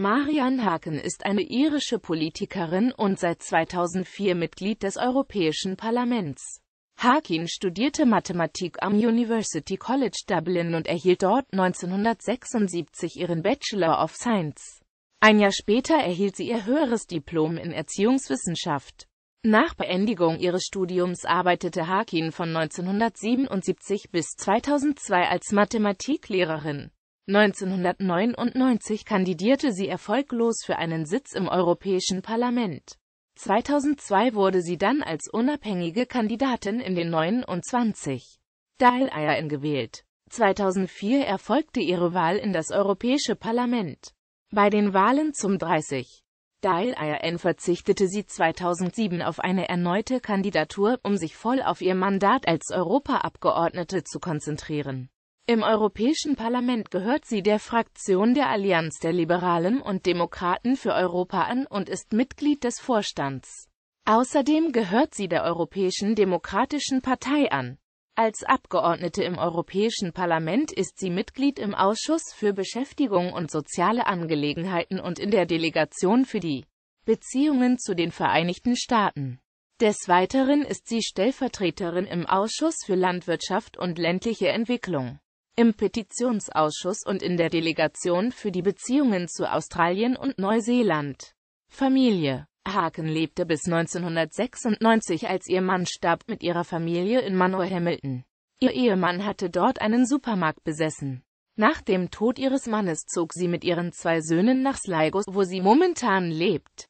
Marian Haken ist eine irische Politikerin und seit 2004 Mitglied des Europäischen Parlaments. Hakin studierte Mathematik am University College Dublin und erhielt dort 1976 ihren Bachelor of Science. Ein Jahr später erhielt sie ihr höheres Diplom in Erziehungswissenschaft. Nach Beendigung ihres Studiums arbeitete Hakin von 1977 bis 2002 als Mathematiklehrerin. 1999 kandidierte sie erfolglos für einen Sitz im Europäischen Parlament. 2002 wurde sie dann als unabhängige Kandidatin in den 29. Dahl Eiern gewählt. 2004 erfolgte ihre Wahl in das Europäische Parlament. Bei den Wahlen zum 30. Dahl Eiern verzichtete sie 2007 auf eine erneute Kandidatur, um sich voll auf ihr Mandat als Europaabgeordnete zu konzentrieren. Im Europäischen Parlament gehört sie der Fraktion der Allianz der Liberalen und Demokraten für Europa an und ist Mitglied des Vorstands. Außerdem gehört sie der Europäischen Demokratischen Partei an. Als Abgeordnete im Europäischen Parlament ist sie Mitglied im Ausschuss für Beschäftigung und soziale Angelegenheiten und in der Delegation für die Beziehungen zu den Vereinigten Staaten. Des Weiteren ist sie Stellvertreterin im Ausschuss für Landwirtschaft und ländliche Entwicklung im Petitionsausschuss und in der Delegation für die Beziehungen zu Australien und Neuseeland. Familie Haken lebte bis 1996, als ihr Mann starb, mit ihrer Familie in Manor Hamilton. Ihr Ehemann hatte dort einen Supermarkt besessen. Nach dem Tod ihres Mannes zog sie mit ihren zwei Söhnen nach Sligo, wo sie momentan lebt.